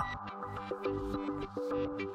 Thank you.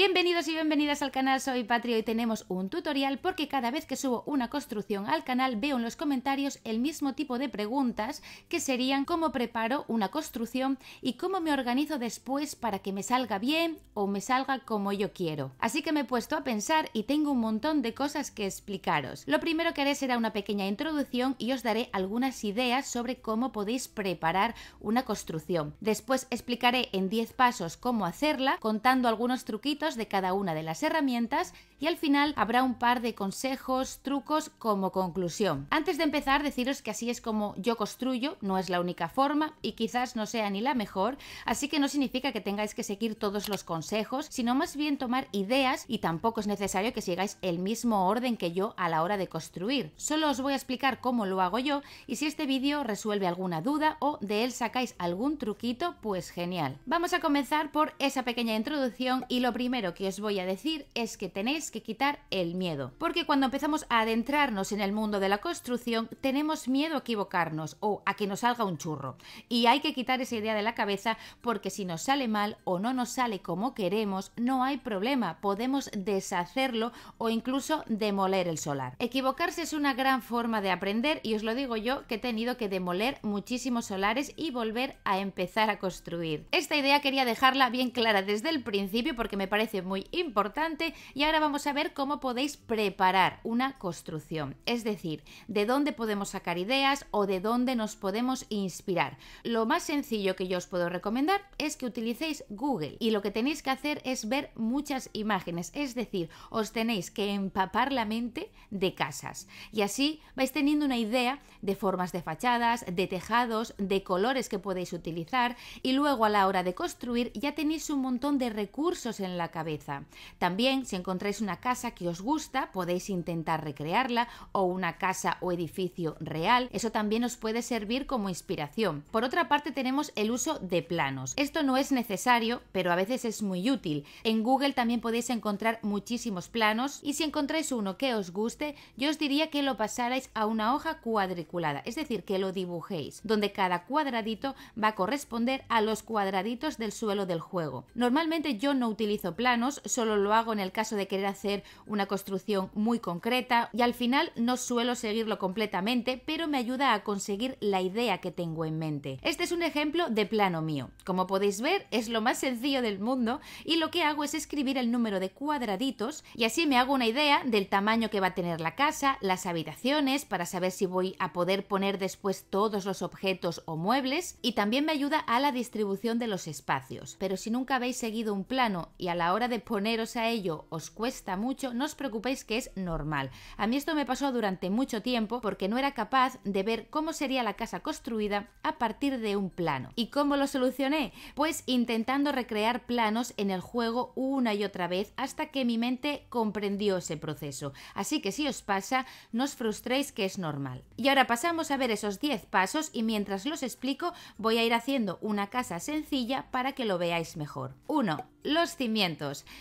Bienvenidos y bienvenidas al canal, soy patrio y tenemos un tutorial porque cada vez que subo una construcción al canal veo en los comentarios el mismo tipo de preguntas que serían cómo preparo una construcción y cómo me organizo después para que me salga bien o me salga como yo quiero. Así que me he puesto a pensar y tengo un montón de cosas que explicaros. Lo primero que haré será una pequeña introducción y os daré algunas ideas sobre cómo podéis preparar una construcción. Después explicaré en 10 pasos cómo hacerla contando algunos truquitos de cada una de las herramientas y al final habrá un par de consejos, trucos como conclusión. Antes de empezar, deciros que así es como yo construyo, no es la única forma y quizás no sea ni la mejor, así que no significa que tengáis que seguir todos los consejos, sino más bien tomar ideas y tampoco es necesario que sigáis el mismo orden que yo a la hora de construir. Solo os voy a explicar cómo lo hago yo y si este vídeo resuelve alguna duda o de él sacáis algún truquito, pues genial. Vamos a comenzar por esa pequeña introducción y lo primero que os voy a decir es que tenéis que quitar el miedo, porque cuando empezamos a adentrarnos en el mundo de la construcción tenemos miedo a equivocarnos o a que nos salga un churro. Y hay que quitar esa idea de la cabeza porque si nos sale mal o no nos sale como queremos, no hay problema, podemos deshacerlo o incluso demoler el solar. Equivocarse es una gran forma de aprender y os lo digo yo que he tenido que demoler muchísimos solares y volver a empezar a construir. Esta idea quería dejarla bien clara desde el principio porque me parece parece muy importante y ahora vamos a ver cómo podéis preparar una construcción, es decir, de dónde podemos sacar ideas o de dónde nos podemos inspirar. Lo más sencillo que yo os puedo recomendar es que utilicéis Google y lo que tenéis que hacer es ver muchas imágenes, es decir, os tenéis que empapar la mente de casas y así vais teniendo una idea de formas de fachadas, de tejados, de colores que podéis utilizar y luego a la hora de construir ya tenéis un montón de recursos en la cabeza. También si encontráis una casa que os gusta, podéis intentar recrearla o una casa o edificio real. Eso también os puede servir como inspiración. Por otra parte tenemos el uso de planos. Esto no es necesario, pero a veces es muy útil. En Google también podéis encontrar muchísimos planos y si encontráis uno que os guste, yo os diría que lo pasarais a una hoja cuadriculada, es decir, que lo dibujéis, donde cada cuadradito va a corresponder a los cuadraditos del suelo del juego. Normalmente yo no utilizo planos, solo lo hago en el caso de querer hacer una construcción muy concreta y al final no suelo seguirlo completamente, pero me ayuda a conseguir la idea que tengo en mente. Este es un ejemplo de plano mío. Como podéis ver, es lo más sencillo del mundo y lo que hago es escribir el número de cuadraditos y así me hago una idea del tamaño que va a tener la casa, las habitaciones, para saber si voy a poder poner después todos los objetos o muebles y también me ayuda a la distribución de los espacios. Pero si nunca habéis seguido un plano y a la hora de poneros a ello os cuesta mucho, no os preocupéis que es normal. A mí esto me pasó durante mucho tiempo porque no era capaz de ver cómo sería la casa construida a partir de un plano. ¿Y cómo lo solucioné? Pues intentando recrear planos en el juego una y otra vez hasta que mi mente comprendió ese proceso. Así que si os pasa, no os frustréis que es normal. Y ahora pasamos a ver esos 10 pasos y mientras los explico voy a ir haciendo una casa sencilla para que lo veáis mejor. 1. Los cimientos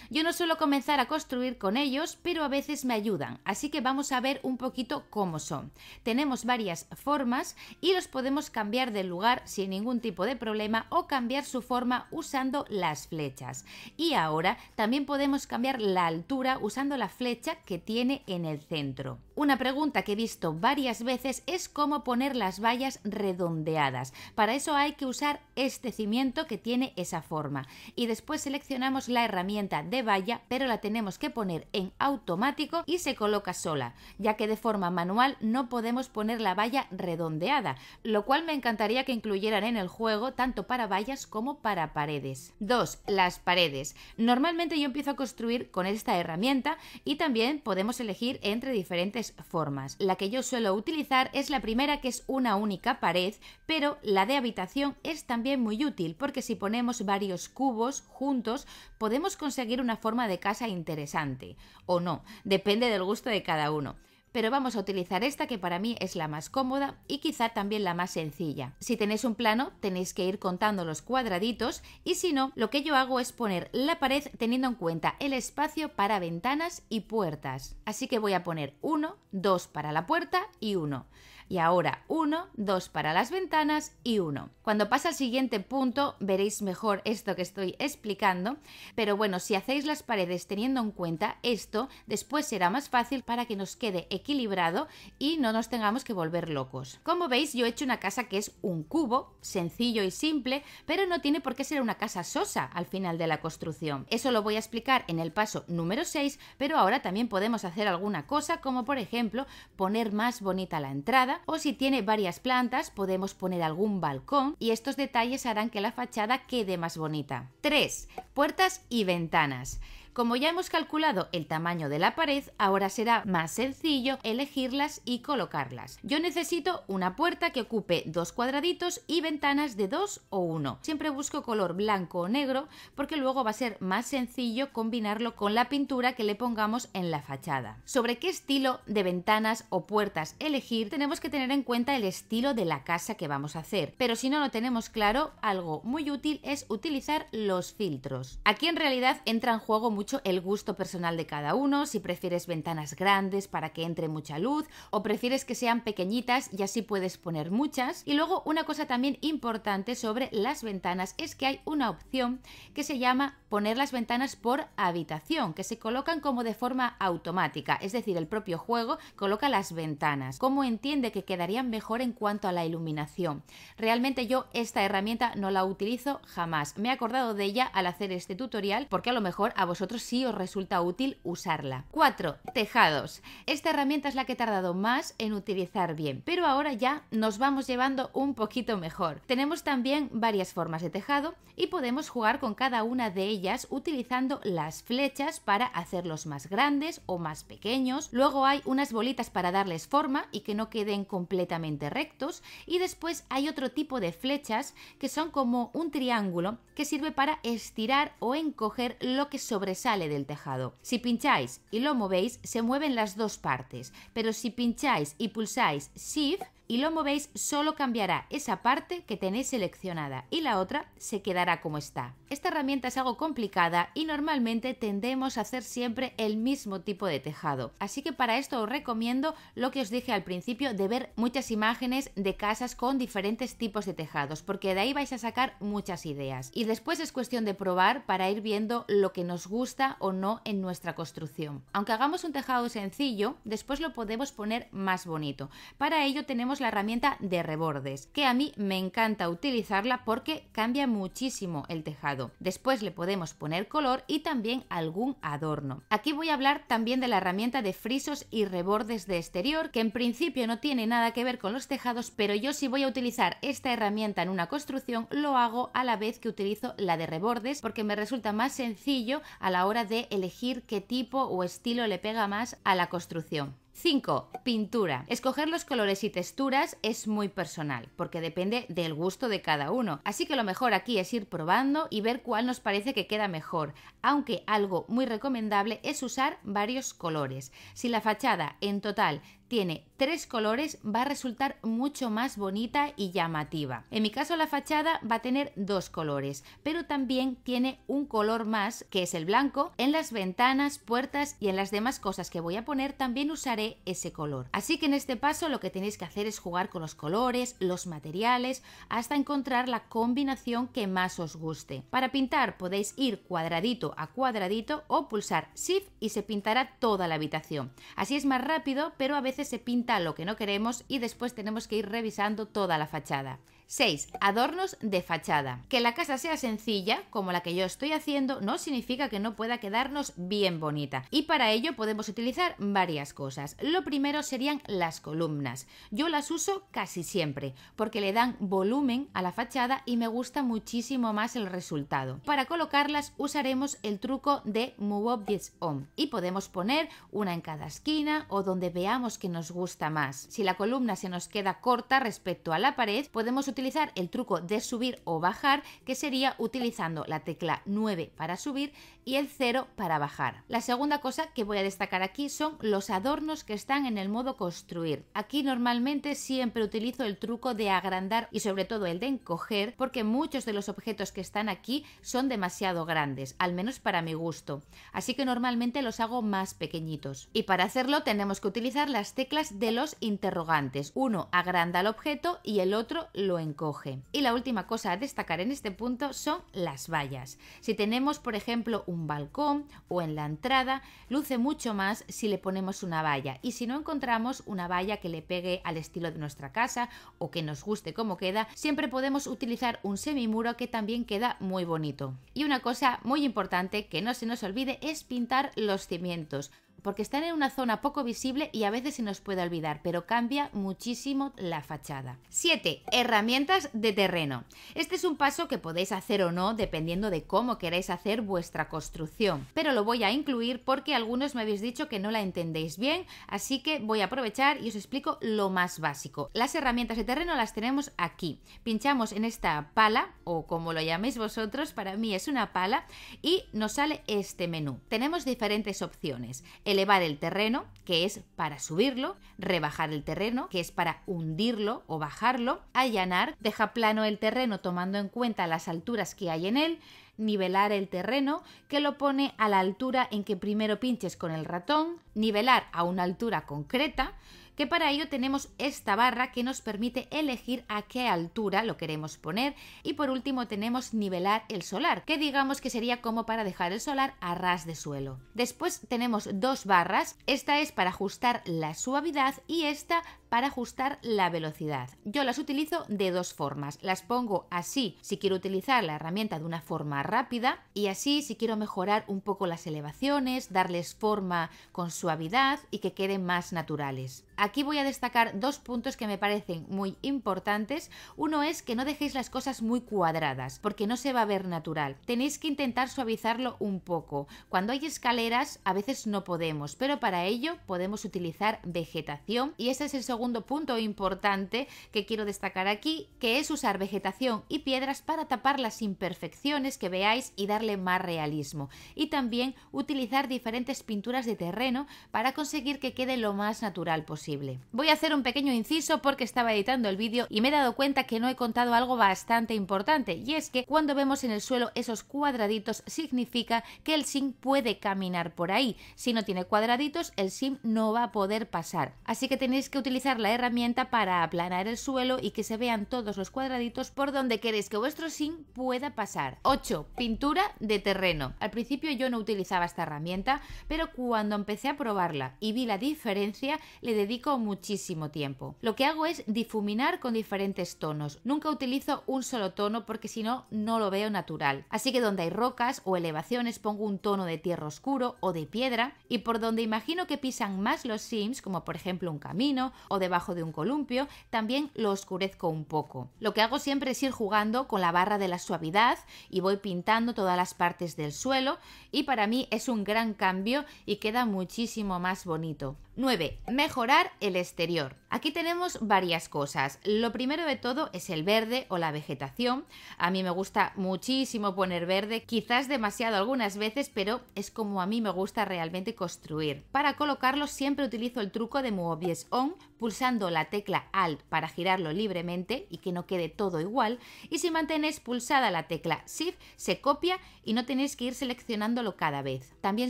yo no suelo comenzar a construir con ellos, pero a veces me ayudan, así que vamos a ver un poquito cómo son. Tenemos varias formas y los podemos cambiar de lugar sin ningún tipo de problema o cambiar su forma usando las flechas. Y ahora también podemos cambiar la altura usando la flecha que tiene en el centro. Una pregunta que he visto varias veces es cómo poner las vallas redondeadas. Para eso hay que usar este cimiento que tiene esa forma y después seleccionamos la herramienta de valla, pero la tenemos que poner en automático y se coloca sola, ya que de forma manual no podemos poner la valla redondeada, lo cual me encantaría que incluyeran en el juego tanto para vallas como para paredes. 2. Las paredes. Normalmente yo empiezo a construir con esta herramienta y también podemos elegir entre diferentes formas. La que yo suelo utilizar es la primera que es una única pared, pero la de habitación es también muy útil porque si ponemos varios cubos juntos podemos conseguir una forma de casa interesante, o no, depende del gusto de cada uno pero vamos a utilizar esta que para mí es la más cómoda y quizá también la más sencilla. Si tenéis un plano tenéis que ir contando los cuadraditos y si no, lo que yo hago es poner la pared teniendo en cuenta el espacio para ventanas y puertas. Así que voy a poner uno, dos para la puerta y uno y ahora uno, 2 para las ventanas y 1. Cuando pasa al siguiente punto veréis mejor esto que estoy explicando, pero bueno, si hacéis las paredes teniendo en cuenta esto, después será más fácil para que nos quede equilibrado y no nos tengamos que volver locos. Como veis, yo he hecho una casa que es un cubo, sencillo y simple, pero no tiene por qué ser una casa sosa al final de la construcción. Eso lo voy a explicar en el paso número 6, pero ahora también podemos hacer alguna cosa como por ejemplo poner más bonita la entrada o si tiene varias plantas podemos poner algún balcón y estos detalles harán que la fachada quede más bonita. 3. Puertas y ventanas. Como ya hemos calculado el tamaño de la pared, ahora será más sencillo elegirlas y colocarlas. Yo necesito una puerta que ocupe dos cuadraditos y ventanas de dos o uno. Siempre busco color blanco o negro porque luego va a ser más sencillo combinarlo con la pintura que le pongamos en la fachada. Sobre qué estilo de ventanas o puertas elegir, tenemos que tener en cuenta el estilo de la casa que vamos a hacer. Pero si no lo tenemos claro, algo muy útil es utilizar los filtros. Aquí en realidad entra en juego mucho el gusto personal de cada uno, si prefieres ventanas grandes para que entre mucha luz o prefieres que sean pequeñitas y así puedes poner muchas. Y luego una cosa también importante sobre las ventanas es que hay una opción que se llama poner las ventanas por habitación, que se colocan como de forma automática, es decir, el propio juego coloca las ventanas, como entiende que quedarían mejor en cuanto a la iluminación. Realmente yo esta herramienta no la utilizo jamás. Me he acordado de ella al hacer este tutorial porque a lo mejor a vosotros si os resulta útil usarla. 4. Tejados. Esta herramienta es la que he tardado más en utilizar bien, pero ahora ya nos vamos llevando un poquito mejor. Tenemos también varias formas de tejado y podemos jugar con cada una de ellas utilizando las flechas para hacerlos más grandes o más pequeños. Luego hay unas bolitas para darles forma y que no queden completamente rectos. Y después hay otro tipo de flechas que son como un triángulo que sirve para estirar o encoger lo que sobresale sale del tejado. Si pincháis y lo movéis, se mueven las dos partes, pero si pincháis y pulsáis Shift, y lo movéis, solo cambiará esa parte que tenéis seleccionada y la otra se quedará como está. Esta herramienta es algo complicada y normalmente tendemos a hacer siempre el mismo tipo de tejado. Así que para esto os recomiendo lo que os dije al principio de ver muchas imágenes de casas con diferentes tipos de tejados, porque de ahí vais a sacar muchas ideas. Y después es cuestión de probar para ir viendo lo que nos gusta o no en nuestra construcción. Aunque hagamos un tejado sencillo, después lo podemos poner más bonito. Para ello tenemos la herramienta de rebordes, que a mí me encanta utilizarla porque cambia muchísimo el tejado. Después le podemos poner color y también algún adorno. Aquí voy a hablar también de la herramienta de frisos y rebordes de exterior, que en principio no tiene nada que ver con los tejados, pero yo si voy a utilizar esta herramienta en una construcción, lo hago a la vez que utilizo la de rebordes, porque me resulta más sencillo a la hora de elegir qué tipo o estilo le pega más a la construcción. 5. Pintura. Escoger los colores y texturas es muy personal, porque depende del gusto de cada uno. Así que lo mejor aquí es ir probando y ver cuál nos parece que queda mejor, aunque algo muy recomendable es usar varios colores. Si la fachada en total tiene tres colores va a resultar mucho más bonita y llamativa. En mi caso la fachada va a tener dos colores, pero también tiene un color más que es el blanco. En las ventanas, puertas y en las demás cosas que voy a poner también usaré ese color. Así que en este paso lo que tenéis que hacer es jugar con los colores, los materiales, hasta encontrar la combinación que más os guste. Para pintar podéis ir cuadradito a cuadradito o pulsar Shift y se pintará toda la habitación. Así es más rápido, pero a veces se pinta lo que no queremos y después tenemos que ir revisando toda la fachada. 6. Adornos de fachada. Que la casa sea sencilla, como la que yo estoy haciendo, no significa que no pueda quedarnos bien bonita. Y para ello podemos utilizar varias cosas. Lo primero serían las columnas. Yo las uso casi siempre, porque le dan volumen a la fachada y me gusta muchísimo más el resultado. Para colocarlas usaremos el truco de Move Objects On y podemos poner una en cada esquina o donde veamos que nos gusta más. Si la columna se nos queda corta respecto a la pared, podemos utilizar utilizar el truco de subir o bajar, que sería utilizando la tecla 9 para subir y el 0 para bajar. La segunda cosa que voy a destacar aquí son los adornos que están en el modo construir. Aquí normalmente siempre utilizo el truco de agrandar y sobre todo el de encoger porque muchos de los objetos que están aquí son demasiado grandes, al menos para mi gusto. Así que normalmente los hago más pequeñitos. Y para hacerlo tenemos que utilizar las teclas de los interrogantes. Uno agranda el objeto y el otro lo encoge Coge. Y la última cosa a destacar en este punto son las vallas. Si tenemos, por ejemplo, un balcón o en la entrada, luce mucho más si le ponemos una valla. Y si no encontramos una valla que le pegue al estilo de nuestra casa o que nos guste cómo queda, siempre podemos utilizar un semimuro que también queda muy bonito. Y una cosa muy importante que no se nos olvide es pintar los cimientos porque están en una zona poco visible y a veces se nos puede olvidar, pero cambia muchísimo la fachada. 7. Herramientas de terreno. Este es un paso que podéis hacer o no dependiendo de cómo queráis hacer vuestra construcción, pero lo voy a incluir porque algunos me habéis dicho que no la entendéis bien, así que voy a aprovechar y os explico lo más básico. Las herramientas de terreno las tenemos aquí. Pinchamos en esta pala o como lo llaméis vosotros, para mí es una pala y nos sale este menú. Tenemos diferentes opciones elevar el terreno, que es para subirlo, rebajar el terreno, que es para hundirlo o bajarlo, allanar, deja plano el terreno tomando en cuenta las alturas que hay en él, nivelar el terreno, que lo pone a la altura en que primero pinches con el ratón, nivelar a una altura concreta, que para ello tenemos esta barra que nos permite elegir a qué altura lo queremos poner y por último tenemos nivelar el solar, que digamos que sería como para dejar el solar a ras de suelo. Después tenemos dos barras, esta es para ajustar la suavidad y esta para ajustar la velocidad. Yo las utilizo de dos formas. Las pongo así si quiero utilizar la herramienta de una forma rápida y así si quiero mejorar un poco las elevaciones, darles forma con suavidad y que queden más naturales. Aquí voy a destacar dos puntos que me parecen muy importantes. Uno es que no dejéis las cosas muy cuadradas porque no se va a ver natural. Tenéis que intentar suavizarlo un poco. Cuando hay escaleras a veces no podemos, pero para ello podemos utilizar vegetación y ese es el segundo punto importante que quiero destacar aquí, que es usar vegetación y piedras para tapar las imperfecciones que veáis y darle más realismo. Y también utilizar diferentes pinturas de terreno para conseguir que quede lo más natural posible. Voy a hacer un pequeño inciso porque estaba editando el vídeo y me he dado cuenta que no he contado algo bastante importante y es que cuando vemos en el suelo esos cuadraditos significa que el sim puede caminar por ahí. Si no tiene cuadraditos el sim no va a poder pasar. Así que tenéis que utilizar la herramienta para aplanar el suelo y que se vean todos los cuadraditos por donde queréis que vuestro sim pueda pasar. 8. Pintura de terreno. Al principio yo no utilizaba esta herramienta, pero cuando empecé a probarla y vi la diferencia, le dedico muchísimo tiempo. Lo que hago es difuminar con diferentes tonos. Nunca utilizo un solo tono porque si no, no lo veo natural. Así que donde hay rocas o elevaciones pongo un tono de tierra oscuro o de piedra y por donde imagino que pisan más los sims, como por ejemplo un camino o debajo de un columpio, también lo oscurezco un poco. Lo que hago siempre es ir jugando con la barra de la suavidad y voy pintando todas las partes del suelo y para mí es un gran cambio y queda muchísimo más bonito. 9. Mejorar el exterior. Aquí tenemos varias cosas. Lo primero de todo es el verde o la vegetación. A mí me gusta muchísimo poner verde, quizás demasiado algunas veces, pero es como a mí me gusta realmente construir. Para colocarlo siempre utilizo el truco de Movies On, pulsando la tecla Alt para girarlo libremente y que no quede todo igual. Y si mantenéis pulsada la tecla Shift, se copia y no tenéis que ir seleccionándolo cada vez. También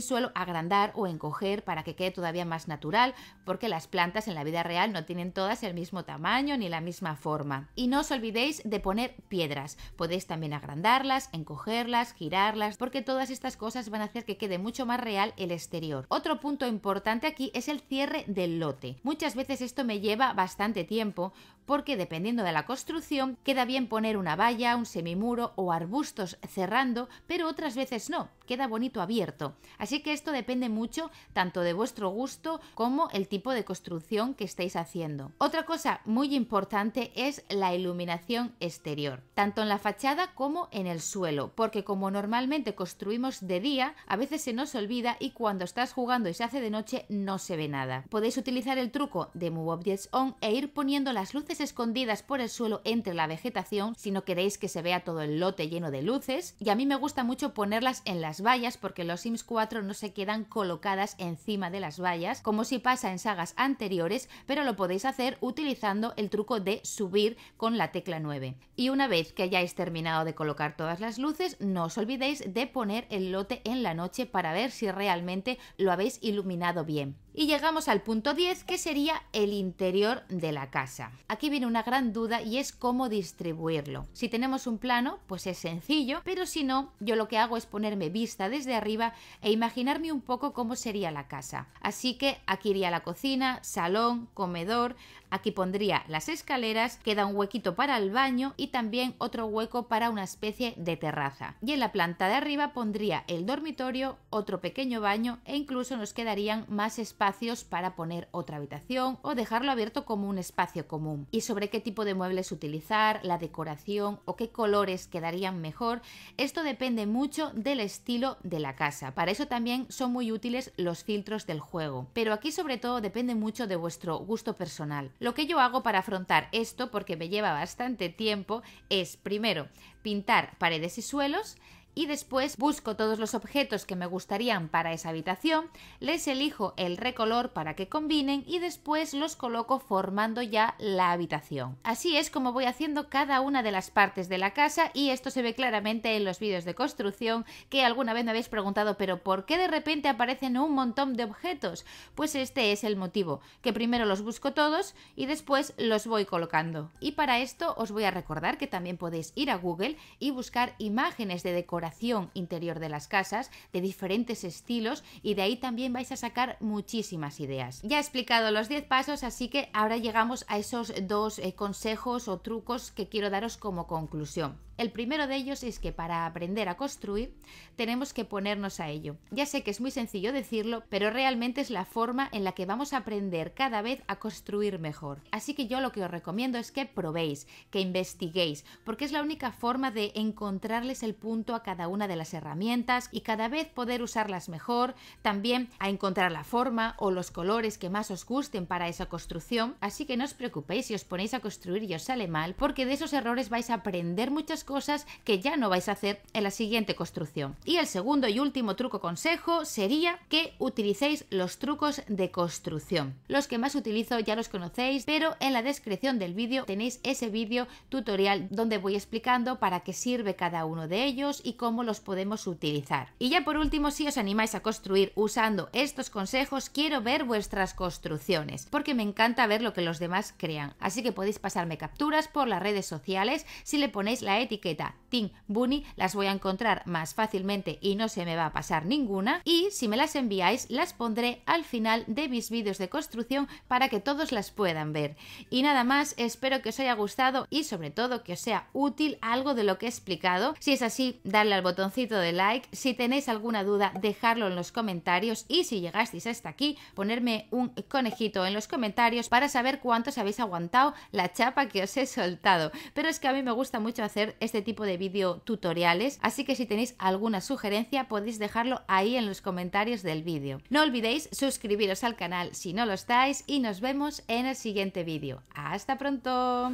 suelo agrandar o encoger para que quede todavía más natural porque las plantas en la vida real no tienen todas el mismo tamaño ni la misma forma. Y no os olvidéis de poner piedras. Podéis también agrandarlas, encogerlas, girarlas, porque todas estas cosas van a hacer que quede mucho más real el exterior. Otro punto importante aquí es el cierre del lote. Muchas veces esto me lleva bastante tiempo porque dependiendo de la construcción queda bien poner una valla, un semimuro o arbustos cerrando, pero otras veces no, queda bonito abierto. Así que esto depende mucho tanto de vuestro gusto como el tipo de construcción que estáis haciendo. Otra cosa muy importante es la iluminación exterior, tanto en la fachada como en el suelo, porque como normalmente construimos de día, a veces se nos olvida y cuando estás jugando y se hace de noche no se ve nada. Podéis utilizar el truco de Move Objects On e ir poniendo las luces escondidas por el suelo entre la vegetación si no queréis que se vea todo el lote lleno de luces y a mí me gusta mucho ponerlas en las vallas porque los Sims 4 no se quedan colocadas encima de las vallas como si pasa en sagas anteriores, pero lo podéis hacer utilizando el truco de subir con la tecla 9. Y una vez que hayáis terminado de colocar todas las luces, no os olvidéis de poner el lote en la noche para ver si realmente lo habéis iluminado bien. Y llegamos al punto 10 que sería el interior de la casa. Aquí viene una gran duda y es cómo distribuirlo. Si tenemos un plano, pues es sencillo, pero si no, yo lo que hago es ponerme vista desde arriba e imaginarme un poco cómo sería la casa. Así que aquí iría la cocina, salón, comedor, Aquí pondría las escaleras, queda un huequito para el baño y también otro hueco para una especie de terraza. Y en la planta de arriba pondría el dormitorio, otro pequeño baño e incluso nos quedarían más espacios para poner otra habitación o dejarlo abierto como un espacio común. Y sobre qué tipo de muebles utilizar, la decoración o qué colores quedarían mejor, esto depende mucho del estilo de la casa. Para eso también son muy útiles los filtros del juego. Pero aquí sobre todo depende mucho de vuestro gusto personal. Lo que yo hago para afrontar esto, porque me lleva bastante tiempo, es primero pintar paredes y suelos, y después busco todos los objetos que me gustarían para esa habitación, les elijo el recolor para que combinen y después los coloco formando ya la habitación. Así es como voy haciendo cada una de las partes de la casa y esto se ve claramente en los vídeos de construcción que alguna vez me habéis preguntado, pero ¿por qué de repente aparecen un montón de objetos? Pues este es el motivo, que primero los busco todos y después los voy colocando. Y para esto os voy a recordar que también podéis ir a Google y buscar imágenes de decoración interior de las casas, de diferentes estilos y de ahí también vais a sacar muchísimas ideas. Ya he explicado los 10 pasos, así que ahora llegamos a esos dos eh, consejos o trucos que quiero daros como conclusión. El primero de ellos es que para aprender a construir tenemos que ponernos a ello. Ya sé que es muy sencillo decirlo, pero realmente es la forma en la que vamos a aprender cada vez a construir mejor. Así que yo lo que os recomiendo es que probéis, que investiguéis, porque es la única forma de encontrarles el punto a cada una de las herramientas y cada vez poder usarlas mejor, también a encontrar la forma o los colores que más os gusten para esa construcción. Así que no os preocupéis si os ponéis a construir y os sale mal, porque de esos errores vais a aprender muchas cosas cosas que ya no vais a hacer en la siguiente construcción. Y el segundo y último truco consejo sería que utilicéis los trucos de construcción. Los que más utilizo ya los conocéis, pero en la descripción del vídeo tenéis ese vídeo tutorial donde voy explicando para qué sirve cada uno de ellos y cómo los podemos utilizar. Y ya por último, si os animáis a construir usando estos consejos, quiero ver vuestras construcciones, porque me encanta ver lo que los demás crean. Así que podéis pasarme capturas por las redes sociales si le ponéis la etiqueta Team Bunny las voy a encontrar más fácilmente y no se me va a pasar ninguna. Y si me las enviáis, las pondré al final de mis vídeos de construcción para que todos las puedan ver. Y nada más, espero que os haya gustado y sobre todo que os sea útil algo de lo que he explicado. Si es así, darle al botoncito de like. Si tenéis alguna duda, dejarlo en los comentarios. Y si llegasteis hasta aquí, ponerme un conejito en los comentarios para saber cuántos habéis aguantado la chapa que os he soltado. Pero es que a mí me gusta mucho hacer este tipo de vídeo tutoriales, así que si tenéis alguna sugerencia podéis dejarlo ahí en los comentarios del vídeo. No olvidéis suscribiros al canal si no lo estáis y nos vemos en el siguiente vídeo. ¡Hasta pronto!